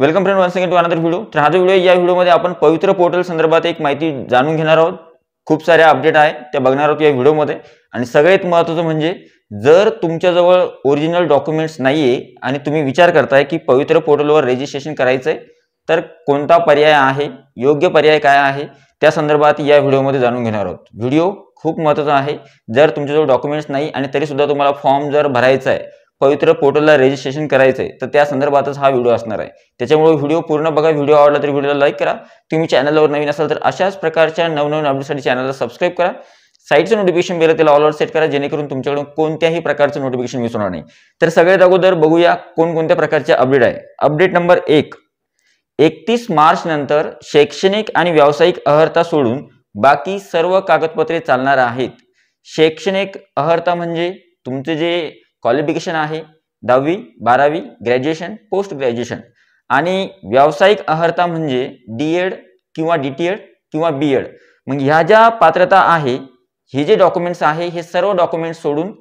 welcome friend one to another video तर हा जो व्हिडिओ या व्हिडिओमध्ये आपण पवित्र पोर्टल संदर्भात एक माहिती जाणून घेणार आहोत खूप साऱ्या अपडेट आहे त्या बघणार आहोत या व्हिडिओमध्ये आणि सगळ्यात महत्त्वाचं म्हणजे जर तुमच्याजवळ ओरिजिनल डॉक्युमेंट्स नाही आहे आणि तुम्ही विचार करताय की पवित्र पोर्टलवर रेजिस्ट्रेशन करायचं आहे तर कोणता पर्याय आहे योग्य पर्याय काय आहे त्या संदर्भात या व्हिडिओमध्ये जाणून घेणार आहोत व्हिडिओ खूप महत्त्वाचा आहे जर तुमच्याजवळ डॉक्युमेंट्स नाही आणि तरीसुद्धा तुम्हाला फॉर्म जर भरायचा आहे पवित्र पोर्टलला रजिस्ट्रेशन करायचं तर त्या संदर्भातच हा व्हिडिओ असणार आहे त्याच्यामुळे व्हिडिओ पूर्ण बघा व्हिडिओ आवडला तर व्हिडिओला लाईक करा तुम्ही चॅनलवर नवीन असाल तर अशाच प्रकारच्या नवनवीन अपडेटसाठी चॅनलला सबस्क्राईब करा साईटचं नोटिफिकेशन बेल त्याला ऑलआउट सेट करा जेणेकरून तुमच्याकडून कोणत्याही प्रकारचं नोटिफिकेशन मिस होणार नाही तर सगळ्यात अगोदर बघूया कोणकोणत्या प्रकारचे अपडेट आहे अपडेट नंबर एक एकतीस मार्च नंतर शैक्षणिक आणि व्यावसायिक अहर्ता सोडून बाकी सर्व कागदपत्रे चालणार आहेत शैक्षणिक अहर्ता म्हणजे तुमचे जे क्वालिफिकेशन आहे दहावी बारावी ग्रॅज्युएशन पोस्ट ग्रॅज्युएशन आणि व्यावसायिक अर्हता म्हणजे डी एड किंवा डी टी एड किंवा बी एड मग ह्या ज्या पात्रता आहे हे जे डॉक्युमेंट्स आहे हे सर्व डॉक्युमेंट सोडून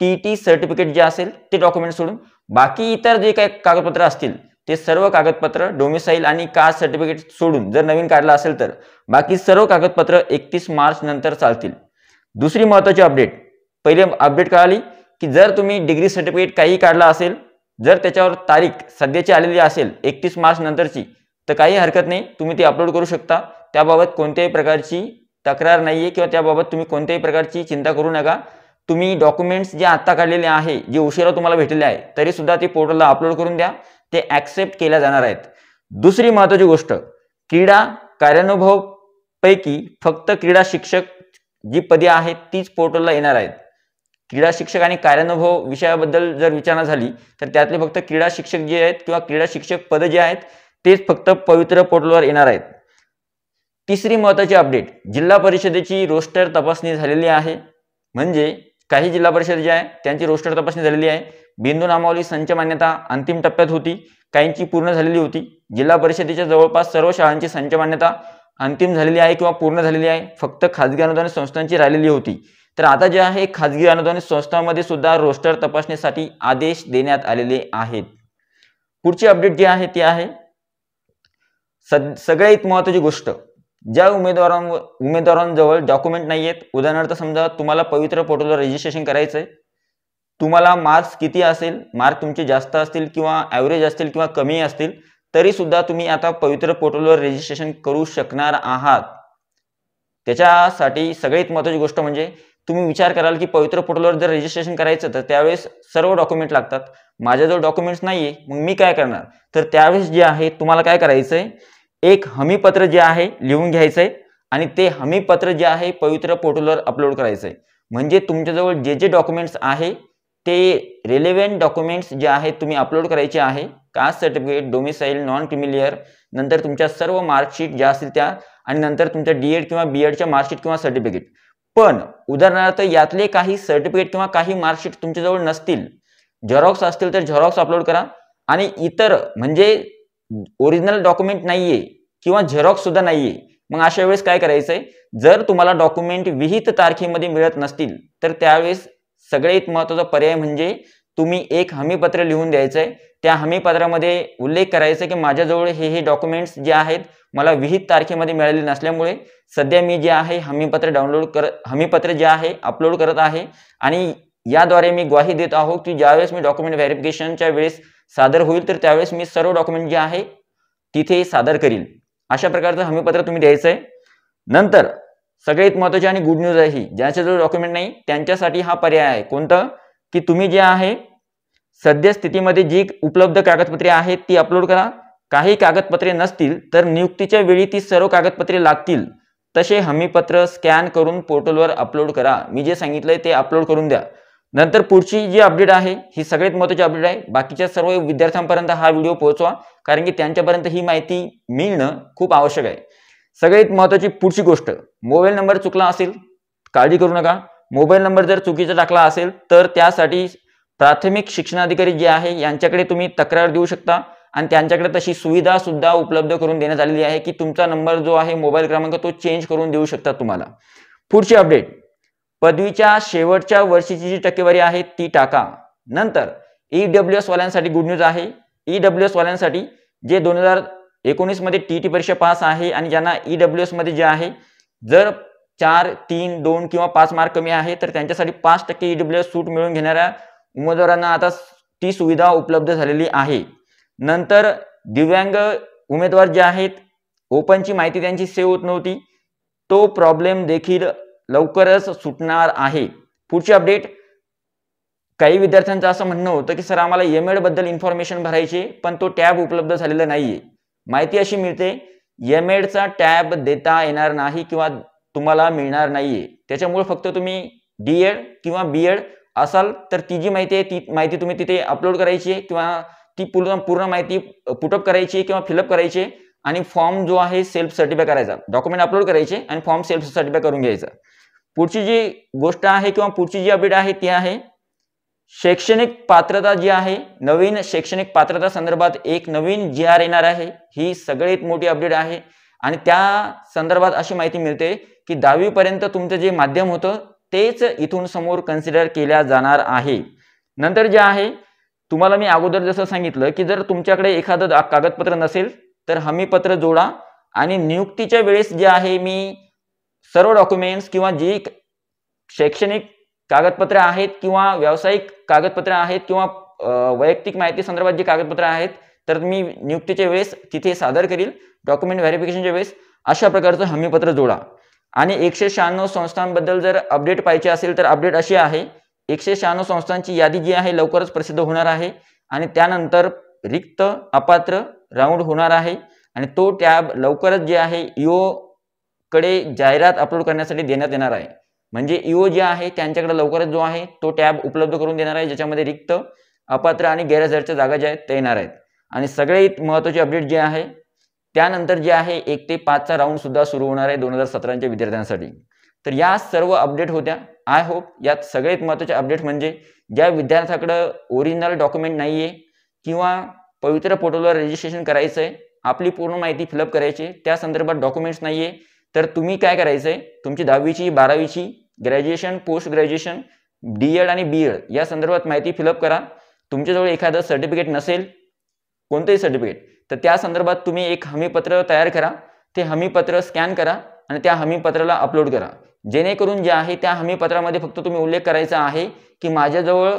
टी टी सर्टिफिकेट जे असेल ते डॉक्युमेंट सोडून बाकी इतर जे काही कागदपत्र असतील ते सर्व कागदपत्र डोमिसाईल आणि कास्ट सर्टिफिकेट सोडून जर नवीन काढला असेल तर बाकी सर्व कागदपत्र एकतीस मार्च नंतर चालतील दुसरी महत्वाची अपडेट पहिले अपडेट कळाली की जर तुम्ही डिग्री सर्टिफिकेट काही काढला असेल जर त्याच्यावर तारीख सध्याची आलेली असेल एकतीस मार्च नंतरची तर काही हरकत नाही तुम्ही ती अपलोड करू शकता त्याबाबत कोणत्याही प्रकारची तक्रार नाही आहे किंवा त्याबाबत तुम्ही कोणत्याही प्रकारची चिंता करू नका तुम्ही डॉक्युमेंट्स जे आत्ता काढलेले आहे जे उशिरा तुम्हाला भेटले आहे तरीसुद्धा ते पोर्टलला अपलोड करून द्या ते ॲक्सेप्ट केल्या जाणार आहेत दुसरी महत्त्वाची गोष्ट क्रीडा कार्यानुभवपैकी फक्त क्रीडा शिक्षक जी पदे आहेत तीच पोर्टलला येणार आहेत क्रीडा शिक्षक आणि कार्यानुभव विषयाबद्दल जर विचारणा झाली तर त्यातले फक्त क्रीडा शिक्षक जे आहेत किंवा क्रीडा शिक्षक पद जे आहेत तेच फक्त पवित्र पोर्टलवर येणार आहेत तिसरी महत्त्वाची अपडेट जिल्हा परिषदेची रोस्टर तपासणी झालेली आहे म्हणजे काही जिल्हा परिषद जे आहे त्यांची रोस्टर तपासणी झालेली आहे बिंदू नामावली संच मान्यता अंतिम टप्प्यात होती काहींची पूर्ण झालेली होती जिल्हा परिषदेच्या जवळपास सर्व शाळांची संच मान्यता अंतिम झालेली आहे किंवा पूर्ण झालेली आहे फक्त खाजगी अनुदान संस्थांची राहिलेली होती तर आता जे आहे खाजगी अनुदानित संस्थांमध्ये सुद्धा रोस्टर तपासणीसाठी आदेश देण्यात आलेले आहेत पुढची अपडेट जी आहे ती आहे सगळ्यात महत्वाची गोष्ट ज्या उमेदवारांवर उमेदवारांजवळ डॉक्युमेंट नाही आहेत उदाहरणार्थ समजा तुम्हाला पवित्र पोर्टलवर रजिस्ट्रेशन करायचंय तुम्हाला मार्क्स किती असेल मार्क तुमचे जास्त असतील किंवा ॲव्हरेज असतील किंवा कमी असतील तरी सुद्धा तुम्ही आता पवित्र पोर्टलवर रजिस्ट्रेशन करू शकणार आहात त्याच्यासाठी सगळ्यात महत्वाची गोष्ट म्हणजे तुम्ही विचार कराल की पवित्र पोर्टलवर जर रजिस्ट्रेशन करायचं तर त्यावेळेस सर्व डॉक्युमेंट लागतात माझ्याजवळ डॉक्युमेंट्स नाहीये मग मी काय करणार तर त्यावेळेस जे आहे तुम्हाला काय करायचं आहे एक हमीपत्र जे आहे लिहून घ्यायचं आहे आणि ते हमीपत्र जे आहे पवित्र पोर्टलवर अपलोड करायचं आहे म्हणजे तुमच्याजवळ जे जे डॉक्युमेंट्स आहे ते रेलेव्हेंट डॉक्युमेंट्स जे आहेत तुम्ही अपलोड करायचे आहे caste certificate domicile non creamy layer नंतर तुमच्या सर्व मार्कशीट ज्या असतील त्या आणि नंतर तुमच्या डी किंवा बी एडच्या मार्कशीट किंवा सर्टिफिकेट पण उदाहरणार्थ यातले काही सर्टिफिकेट किंवा काही मार्कशीट तुमच्याजवळ नसतील झेरॉक्स असतील तर झेरॉक्स अपलोड करा आणि इतर म्हणजे ओरिजिनल डॉक्युमेंट नाहीये किंवा झेरॉक्स सुद्धा नाहीये मग अशा वेळेस काय करायचंय जर तुम्हाला डॉक्युमेंट विहित तारखेमध्ये मिळत नसतील तर त्यावेळेस सगळ्यात महत्वाचा पर्याय म्हणजे तुम्ही एक हमीपत्र लिहून द्यायचंय त्या हमीपत्रामध्ये उल्लेख करायचा की माझ्याजवळ हे हे डॉक्युमेंट्स जे आहेत मला विहित तारखेमध्ये मिळाली नसल्यामुळे सध्या मी जे आहे हमीपत्र डाउनलोड कर हमीपत्र जे आहे अपलोड करत आहे आणि याद्वारे मी ग्वाही देत आहोत की ज्यावेळेस मी डॉक्युमेंट व्हेरिफिकेशनच्या वेळेस सादर होईल तर त्यावेळेस मी सर्व डॉक्युमेंट जे आहे तिथे सादर करील अशा प्रकारचं हमीपत्र तुम्ही द्यायचं आहे नंतर सगळ्यात महत्वाची आणि गुड न्यूज आहे ही जो डॉक्युमेंट नाही त्यांच्यासाठी हा पर्याय आहे कोणतं की तुम्ही जे आहे सध्या स्थितीमध्ये जी उपलब्ध कागदपत्रे आहेत ती अपलोड करा काही कागदपत्रे नसतील तर नियुक्तीच्या वेळी ती सर्व कागदपत्रे लागतील तसे हमीपत्र स्कॅन करून पोर्टलवर अपलोड करा मी जे सांगितलंय ते अपलोड करून द्या नंतर पुढची जी अपडेट आहे ही सगळ्यात महत्त्वाची अपडेट आहे बाकीच्या सर्व विद्यार्थ्यांपर्यंत हा व्हिडिओ पोहोचवा कारण की त्यांच्यापर्यंत ही माहिती मिळणं खूप आवश्यक आहे सगळ्यात महत्त्वाची पुढची गोष्ट मोबाईल नंबर चुकला असेल काळजी करू नका मोबाईल नंबर जर चुकीचा टाकला असेल तर त्यासाठी प्राथमिक शिक्षणाधिकारी जे आहे यांच्याकडे तुम्ही तक्रार देऊ शकता आणि त्यांच्याकडे तशी सुविधा सुद्धा उपलब्ध करून देण्यात आलेली आहे की तुमचा नंबर जो आहे मोबाईल क्रमांक तो चेंज करून देऊ शकतात तुम्हाला पुढची अपडेट पदवीच्या शेवटच्या वर्षीची जी टक्केवारी आहे ती टाका नंतर ईडब्ल्यू e एस वाल्यांसाठी गुड न्यूज आहे ईडब्ल्यू e एस वाल्यांसाठी जे दोन हजार एकोणीसमध्ये टी टी परीक्षा पास आहे आणि ज्यांना ईडब्ल्यू e एसमध्ये जे आहे जर चार तीन दोन किंवा पाच मार्क कमी आहे तर त्यांच्यासाठी पाच टक्के ईडब्ल्यू एस सूट मिळून घेणाऱ्या उमेदवारांना आता ती सुविधा उपलब्ध झालेली आहे नंतर दिव्यांग उमेदवार जे आहेत ओपनची माहिती त्यांची सेव्ह होत नव्हती तो प्रॉब्लेम देखील लवकरच सुटणार आहे पुढची अपडेट काही विद्यार्थ्यांचं असं म्हणणं होतं की सर आम्हाला एम बद्दल इन्फॉर्मेशन भरायचे पण तो टॅब उपलब्ध झालेला नाहीये माहिती अशी मिळते एम एडचा टॅब देता येणार नाही किंवा तुम्हाला मिळणार नाहीये त्याच्यामुळे फक्त तुम्ही डी एड किंवा बी एड असाल तर ती जी माहिती आहे ती माहिती तुम्ही तिथे अपलोड करायची आहे किंवा ती पूर्ण पूर्ण माहिती पुटअप करायची किंवा फिलअप करायची आणि फॉर्म जो आहे सेल्फ सर्टिफाय करायचा डॉक्युमेंट अपलोड करायचे आणि फॉर्म सेल्फ सर्टिफाय करून घ्यायचा पुढची जी गोष्ट आहे किंवा पुढची जी अपडेट आहे ती आहे शैक्षणिक पात्रता जी आहे नवीन शैक्षणिक पात्रता संदर्भात एक नवीन जी आर येणार आहे ही सगळ्यात मोठी अपडेट आहे आणि त्या संदर्भात अशी माहिती मिळते की दहावीपर्यंत तुमचं जे माध्यम होतं तेच इथून समोर कन्सिडर केल्या जाणार आहे नंतर जे आहे तुम्हाला मी अगोदर जसं सांगितलं की जर तुमच्याकडे एखादं कागदपत्र नसेल तर हमीपत्र जोडा आणि नियुक्तीच्या वेळेस जे आहे मी सर्व डॉक्युमेंट्स किंवा जी शैक्षणिक कागदपत्र आहेत किंवा व्यावसायिक कागदपत्र आहेत किंवा वैयक्तिक माहिती संदर्भात जी कागदपत्र आहेत तर मी नियुक्तीच्या वेळेस तिथे सादर करील डॉक्युमेंट व्हेरिफिकेशनच्या वेळेस अशा प्रकारचं हमीपत्र जोडा आणि एकशे शहाण्णव संस्थांबद्दल जर अपडेट पाहिजे असेल तर अपडेट अशी आहे एकशे शहाण्णव संस्थांची यादी जी आहे लवकरच प्रसिद्ध होणार आहे आणि त्यानंतर रिक्त अपात्र राऊंड होणार आहे आणि तो टॅब लवकरच जे आहे इओ कडे जाहिरात अपलोड करण्यासाठी देण्यात येणार आहे म्हणजे इओ जे आहे त्यांच्याकडे लवकरच जो आहे तो टॅब उपलब्ध करून देणार आहे ज्याच्यामध्ये रिक्त अपात्र आणि गैरहजरच्या जागा ज्या आहेत ते येणार आहेत आणि सगळ्यात महत्वाचे अपडेट जे आहे त्यानंतर जे आहे एक ते पाचचा राऊंड सुद्धा सुरू होणार आहे दोन हजार सतराच्या विद्यार्थ्यांसाठी तर या सर्व अपडेट होत्या आय होप यात सगळ्यात महत्त्वाचे अपडेट म्हणजे ज्या विद्यार्थ्याकडं ओरिजिनल डॉक्युमेंट नाही आहे किंवा पवित्र पोर्टलवर रजिस्ट्रेशन करायचं आहे आपली पूर्ण माहिती फिलअप करायची त्या संदर्भात डॉक्युमेंट्स नाही आहे तर तुम्ही काय करायचं आहे तुमची दहावीची बारावीची graduation post graduation D Ed आणि बी एड या संदर्भात माहिती फिलअप करा तुमच्याजवळ एखादं सर्टिफिकेट नसेल कोणतंही सर्टिफिकेट तर त्या संदर्भात तुम्ही एक हमीपत्र तयार करा ते हमीपत्र स्कॅन करा आणि त्या हमीपत्राला अपलोड करा जेणेकरून जे आहे त्या हमीपत्रामध्ये फक्त तुम्ही उल्लेख करायचा आहे की माझ्याजवळ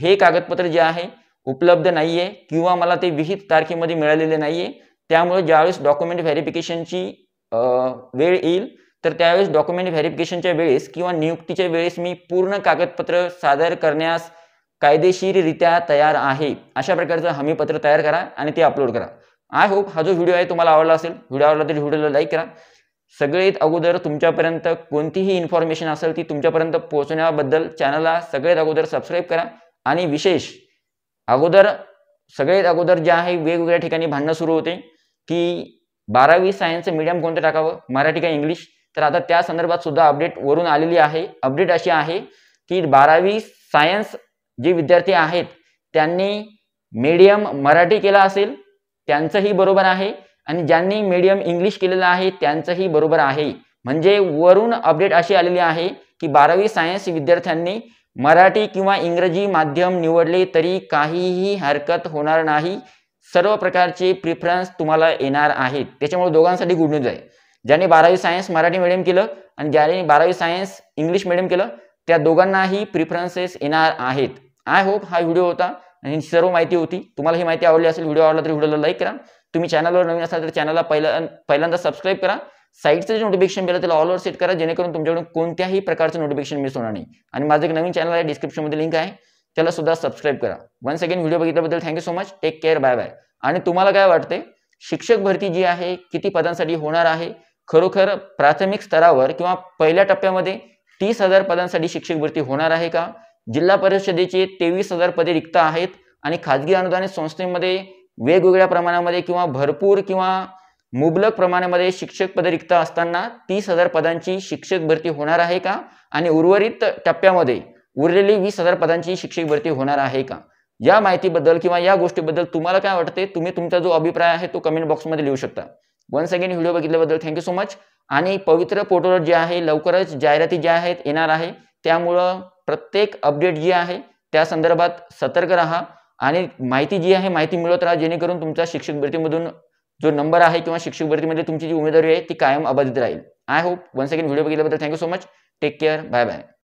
हे कागदपत्र जे आहे उपलब्ध नाही किंवा मला ते विहित तारखेमध्ये मिळालेले नाही आहे त्यामुळे ज्यावेळेस डॉक्युमेंट व्हेरिफिकेशनची वेळ येईल तर त्यावेळेस डॉक्युमेंट व्हेरिफिकेशनच्या वेळेस किंवा नियुक्तीच्या वेळेस मी पूर्ण कागदपत्र सादर करण्यास कायदेशीररित्या तयार आहे अशा प्रकारचं हमीपत्र तयार करा आणि ते अपलोड करा आय होप हा जो व्हिडिओ आहे तुम्हाला आवडला असेल व्हिडिओ आवडला तरी व्हिडिओला लाईक करा सगळ्यात अगोदर तुमच्यापर्यंत कोणतीही इन्फॉर्मेशन असेल ती तुमच्यापर्यंत पोहोचण्याबद्दल चॅनलला सगळ्यात अगोदर सबस्क्राईब करा आणि विशेष अगोदर सगळ्यात अगोदर जे आहे वेगवेगळ्या ठिकाणी भांडणं सुरू होते की बारावी सायन्सचं मीडियम कोणतं टाकावं मराठी का इंग्लिश तर आता त्या संदर्भात सुद्धा अपडेट वरून आलेली आहे अपडेट अशी आहे की बारावी सायन्स जे विद्यार्थी आहेत त्यांनी मीडियम मराठी केला असेल त्यांचंही बरोबर आहे आणि ज्यांनी मीडियम इंग्लिश केलेलं आहे त्यांचंही बरोबर आहे म्हणजे वरून अपडेट अशी आलेली आहे की बारावी सायन्स विद्यार्थ्यांनी मराठी किंवा इंग्रजी माध्यम निवडले तरी काहीही हरकत होणार नाही सर्व प्रकारचे प्रिफरन्स तुम्हाला येणार आहेत त्याच्यामुळे दोघांसाठी गुड न्यूज आहे ज्यांनी बारावी सायन्स मराठी मीडियम केलं आणि ज्याने बारावी सायन्स इंग्लिश मिडियम केलं त्या दोघांनाही प्रिफरन्सेस येणार आहेत आय होप हा व्हिडिओ होता आणि सर्व माहिती होती तुम्हाला ही माहिती आवडली असेल व्हिडिओ आवडला तरी व्हिडिओला लाईक करा तुम्ही चॅनलवर नवीन असाल तर चॅनलला पहिल्या पहिल्यांदा सबस्क्राईब करा साईडचं जे नोटिफिकेशन बेल त्याला ऑलवर सेट करा जेणेकरून तुमच्याकडून कोणत्याही प्रकारचं नोटिफिकेशन मिस होणार नाही आणि माझं एक नवीन चॅनल आहे डिस्क्रिप्शनमध्ये लिंक आहे त्याला सुद्धा सबस्क्राईब करा वन सेकंड व्हिडिओ बघितल्याबद्दल thank you so much take care bye bye आणि तुम्हाला काय वाटते शिक्षक भरती जी आहे किती पदांसाठी होणार आहे खरोखर प्राथमिक स्तरावर किंवा पहिल्या टप्प्यामध्ये तीस हजार पदांसाठी शिक्षक भरती होणार आहे का जिल्हा परिषदेचे तेवीस हजार पदे रिक्त आहेत आणि खाजगी अनुदानित संस्थेमध्ये वेगवेगळ्या प्रमाणामध्ये किंवा भरपूर किंवा मुबलक प्रमाणामध्ये शिक्षक पद रिक्त असताना तीस हजार पदांची शिक्षक भरती होणार आहे का आणि उर्वरित टप्प्यामध्ये उरलेली वीस हजार पदांची शिक्षक भरती होणार आहे का या माहितीबद्दल किंवा या गोष्टीबद्दल तुम्हाला काय वाटते तुम्ही तुमचा जो अभिप्राय आहे तो कमेंट बॉक्समध्ये लिहू शकता वन सेकंड व्हिडिओ बघितल्याबद्दल थँक्यू सो मच आणि पवित्र पोर्टल जे आहे लवकरच जाहिराती ज्या आहेत येणार आहे त्यामुळं प्रत्येक अपडेट जी आहे त्या संदर्भात सतर्क राहा आणि माहिती जी आहे माहिती मिळवत राहा जेणेकरून तुमचा शिक्षक भरतीमधून जो नंबर आहे किंवा शिक्षक भरतीमध्ये तुमची जी उमेदवारी आहे ती कायम अबाधित राहील I hope one second video बघितल्याबद्दल thank you so much take care bye bye